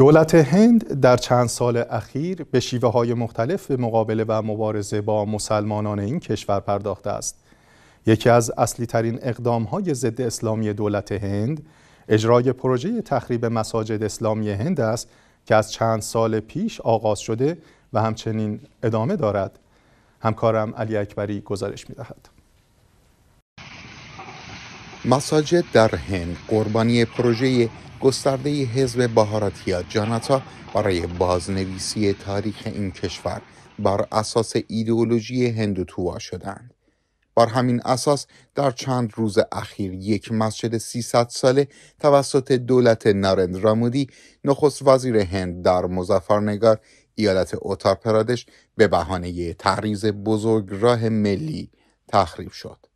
دولت هند در چند سال اخیر به شیوه های مختلف به مقابله و مبارزه با مسلمانان این کشور پرداخته است. یکی از اصلی ترین اقدام های ضد اسلامی دولت هند اجرای پروژه تخریب مساجد اسلامی هند است که از چند سال پیش آغاز شده و همچنین ادامه دارد. همکارم علی اکبری گزارش می دهد. مساجد در هند قربانی پروژه گسترده حزب بهاراتیا جاناتا برای بازنویسی تاریخ این کشور بر اساس ایدئولوژی هندوتوا شدند. بر همین اساس در چند روز اخیر یک مسجد 300 ساله توسط دولت نارند رامودی نخست وزیر هند در مظفرنگار ایالت اوتار پرادش به بهانه تعریض بزرگ راه ملی تخریب شد.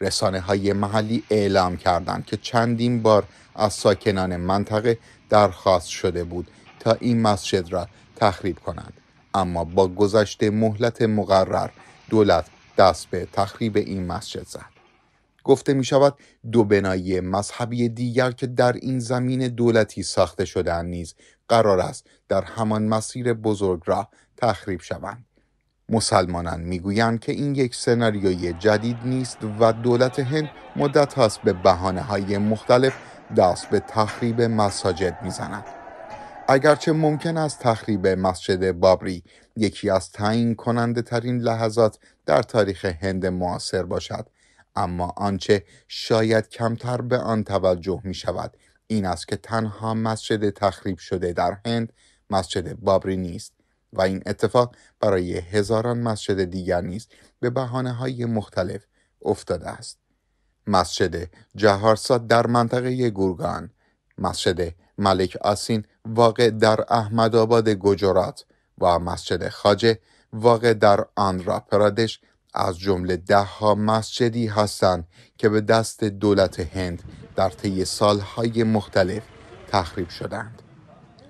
رسانه های محلی اعلام کردند که چندین بار از ساکنان منطقه درخواست شده بود تا این مسجد را تخریب کنند اما با گذشت مهلت مقرر دولت دست به تخریب این مسجد زد گفته می شود دو بنای مذهبی دیگر که در این زمین دولتی ساخته شدن نیز قرار است در همان مسیر بزرگ را تخریب شوند مسلمانان میگویند که این یک سناریوی جدید نیست و دولت هند مدت هاست به بحانه های مختلف دست به تخریب مساجد میزند اگرچه ممکن است تخریب مسجد بابری یکی از تعیین کننده ترین لحظات در تاریخ هند معاصر باشد اما آنچه شاید کمتر به آن توجه می شود این است که تنها مسجد تخریب شده در هند مسجد بابری نیست و این اتفاق برای هزاران مسجد دیگر نیز به بحانه های مختلف افتاده است. مسجد جهارساد در منطقه گورگان، مسجد ملک آسین واقع در احمد آباد گجرات و مسجد خاجه واقع در را پرادش از جمله دهها مسجدی هستند که به دست دولت هند در طی سالهای مختلف تخریب شدند.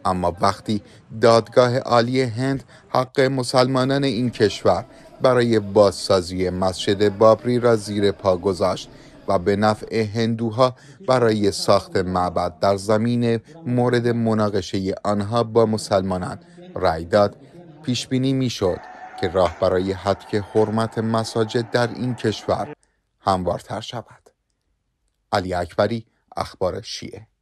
اما وقتی دادگاه عالی هند حق مسلمانان این کشور برای بازسازی مسجد بابری را زیر پا گذاشت و به نفع هندوها برای ساخت معبد در زمین مورد مناقشه آنها با مسلمانان رای داد پیش بینی میشد که راه برای حدک حرمت مساجد در این کشور هموارتر شود علی اکبری اخبار شیعه